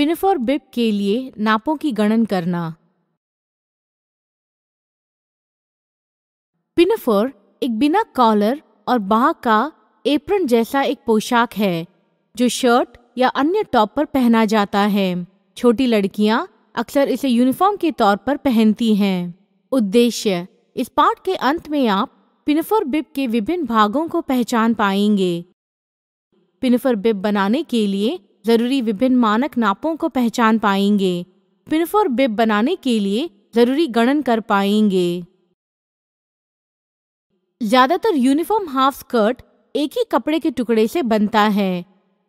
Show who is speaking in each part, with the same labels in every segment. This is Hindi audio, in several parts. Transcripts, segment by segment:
Speaker 1: पिनफोर बिप के लिए नापों की गणन करना पिनफोर एक बिना कॉलर और बाह का एप्रन जैसा एक पोशाक है जो शर्ट या अन्य टॉप पर पहना जाता है छोटी लड़कियां अक्सर इसे यूनिफॉर्म के तौर पर पहनती हैं उद्देश्य इस पाठ के अंत में आप पिनफोर बिप के विभिन्न भागों को पहचान पाएंगे पिनफर बिप बनाने के लिए ज़रूरी विभिन्न मानक नापों को पहचान पाएंगे पिनफोर बिब बनाने के लिए ज़रूरी गणन कर पाएंगे ज़्यादातर यूनिफॉर्म हाफ स्कर्ट एक ही कपड़े के टुकड़े से बनता है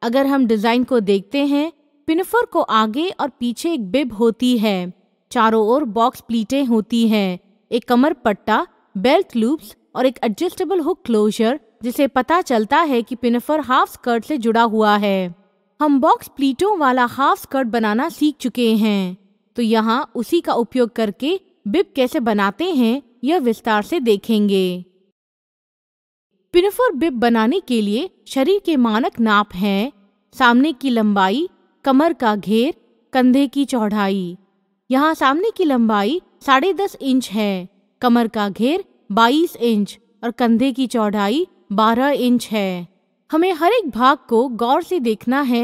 Speaker 1: अगर हम डिज़ाइन को देखते हैं पिनफर को आगे और पीछे एक बिब होती है चारों ओर बॉक्स प्लीटें होती हैं एक कमर पट्टा बेल्ट लूप्स और एक एडजस्टेबल हुक क्लोजर जिसे पता चलता है कि पिनफर हाफ स्कर्ट से जुड़ा हुआ है हम बॉक्स प्लीटों वाला हाफ स्कर्ट बनाना सीख चुके हैं तो यहाँ उसी का उपयोग करके बिब कैसे बनाते हैं यह विस्तार से देखेंगे पिनफोर बिब बनाने के लिए शरीर के मानक नाप हैं सामने की लंबाई कमर का घेर कंधे की चौड़ाई यहाँ सामने की लंबाई साढ़े दस इंच है कमर का घेर बाईस इंच और कंधे की चौड़ाई बारह इंच है हमें हर एक भाग को गौर से देखना है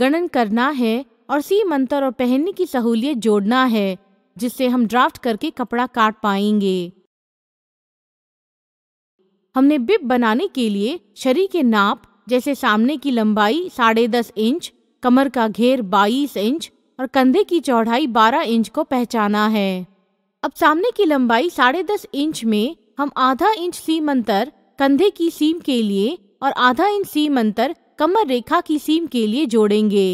Speaker 1: गणन करना है और सी मंत्र और पहनने की सहूलियत जोड़ना है जिससे हम ड्राफ्ट करके कपड़ा काट पाएंगे हमने बिप बनाने के लिए शरीर के नाप जैसे सामने की लंबाई साढ़े दस इंच कमर का घेर बाईस इंच और कंधे की चौड़ाई बारह इंच को पहचाना है अब सामने की लंबाई साढ़े दस इंच में हम आधा इंच सीम अंतर कंधे की सीम के लिए और आधा इंच सीम अंतर कमर रेखा की सीम के लिए जोड़ेंगे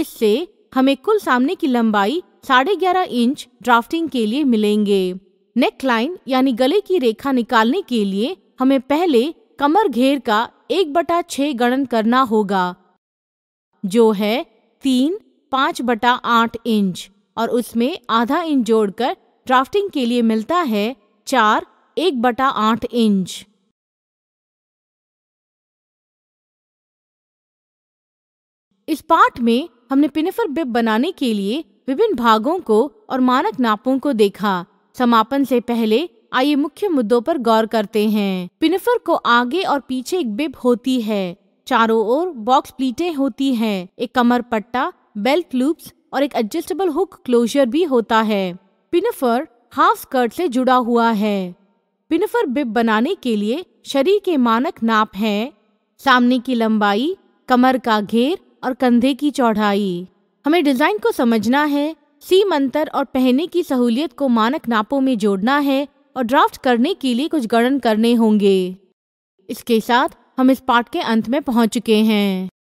Speaker 1: इससे हमें कुल सामने की लंबाई साढ़े ग्यारह इंच ड्राफ्टिंग के लिए मिलेंगे नेक लाइन यानी गले की रेखा निकालने के लिए हमें पहले कमर घेर का एक बटा छ गणन करना होगा जो है तीन पाँच बटा आठ इंच और उसमें आधा इंच जोड़कर ड्राफ्टिंग के लिए मिलता है चार एक बटा आठ इंच इस पाठ में हमने पिनिफर बिब बनाने के लिए विभिन्न भागों को और मानक नापों को देखा समापन से पहले आइए मुख्य मुद्दों पर गौर करते हैं पिनिफर को आगे और पीछे एक बिब होती है चारों ओर बॉक्स प्लीटे होती हैं, एक कमर पट्टा बेल्ट लूप्स और एक एडजस्टेबल हुक क्लोजर भी होता है पिनिफर हाफ स्कर्ट से जुड़ा हुआ है पिनिफर बिब बनाने के लिए शरीर के मानक नाप हैं सामने की लंबाई कमर का घेर और कंधे की चौड़ाई हमें डिज़ाइन को समझना है सीम अंतर और पहने की सहूलियत को मानक नापों में जोड़ना है और ड्राफ्ट करने के लिए कुछ गणन करने होंगे इसके साथ हम इस पाठ के अंत में पहुंच चुके हैं